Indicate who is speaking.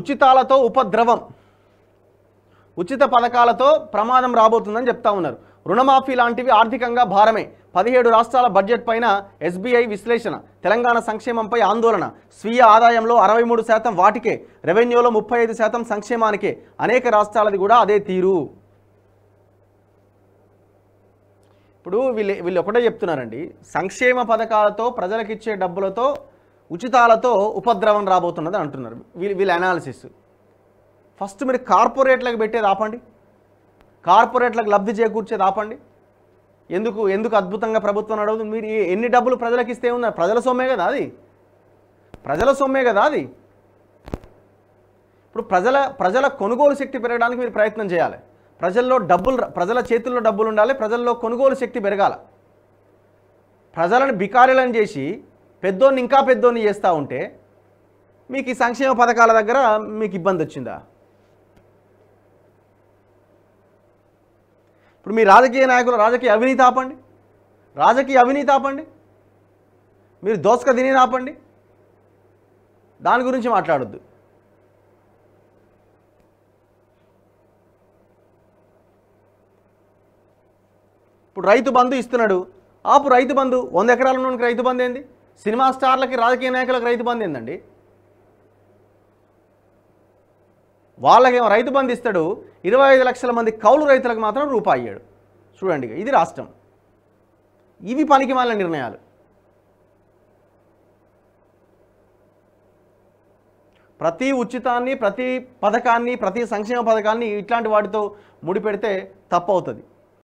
Speaker 1: ఉచితాలతో ఉపద్రవం ఉచిత పథకాలతో ప్రమాదం రాబోతుందని చెప్తా ఉన్నారు రుణమాఫీ లాంటివి ఆర్థికంగా భారమే పదిహేడు రాష్ట్రాల బడ్జెట్ పైన ఎస్బీఐ విశ్లేషణ తెలంగాణ సంక్షేమంపై ఆందోళన స్వీయ ఆదాయంలో అరవై మూడు శాతం వాటికే రెవెన్యూలో ముప్పై ఐదు శాతం సంక్షేమానికే అనేక రాష్ట్రాలది కూడా అదే తీరు ఇప్పుడు వీళ్ళు వీళ్ళు ఒకటే చెప్తున్నారండి సంక్షేమ పథకాలతో ప్రజలకు ఇచ్చే డబ్బులతో ఉచితాలతో ఉపద్రవం రాబోతున్నది అంటున్నారు వీళ్ళు వీళ్ళ అనాలిసిస్ ఫస్ట్ మీరు కార్పొరేట్లకు పెట్టేది ఆపండి కార్పొరేట్లకు లబ్ధి చేకూర్చేది ఆపండి ఎందుకు ఎందుకు అద్భుతంగా ప్రభుత్వం నడవదు మీరు ఎన్ని డబ్బులు ప్రజలకు ఇస్తే ఉన్నారు ప్రజల సొమ్మే కదా అది ప్రజల సొమ్మే కదా అది ఇప్పుడు ప్రజల ప్రజల కొనుగోలు శక్తి పెరగడానికి మీరు ప్రయత్నం చేయాలి ప్రజల్లో డబ్బులు ప్రజల చేతుల్లో డబ్బులు ఉండాలి ప్రజల్లో కొనుగోలు శక్తి పెరగాల ప్రజలను బికారీలను చేసి పెద్దోన్ని ఇంకా పెద్దోన్ని చేస్తూ ఉంటే మీకు ఈ సంక్షేమ పథకాల దగ్గర మీకు ఇబ్బంది వచ్చిందా ఇప్పుడు మీ రాజకీయ నాయకులు రాజకీయ అవినీతి ఆపండి రాజకీయ అవినీతి ఆపండి మీరు దోసక తిని ఆపండి దాని గురించి మాట్లాడద్దు ఇప్పుడు రైతు బంధు ఇస్తున్నాడు ఆపు రైతు బంధు వంద ఎకరాల నుండి రైతు బంధు ఏంది సినిమా స్టార్లకి రాజకీయ నాయకులకు రైతు బంధు ఏందండి వాళ్ళకేమో రైతు బంధు ఇస్తాడు ఇరవై ఐదు లక్షల మంది కౌలు రైతులకు మాత్రం రూపాయి అయ్యాడు చూడండి ఇది రాష్ట్రం ఇవి పనికి మాలిన నిర్ణయాలు ప్రతి ఉచితాన్ని ప్రతి పథకాన్ని ప్రతి సంక్షేమ పథకాన్ని ఇట్లాంటి వాటితో ముడిపెడితే తప్పవుతుంది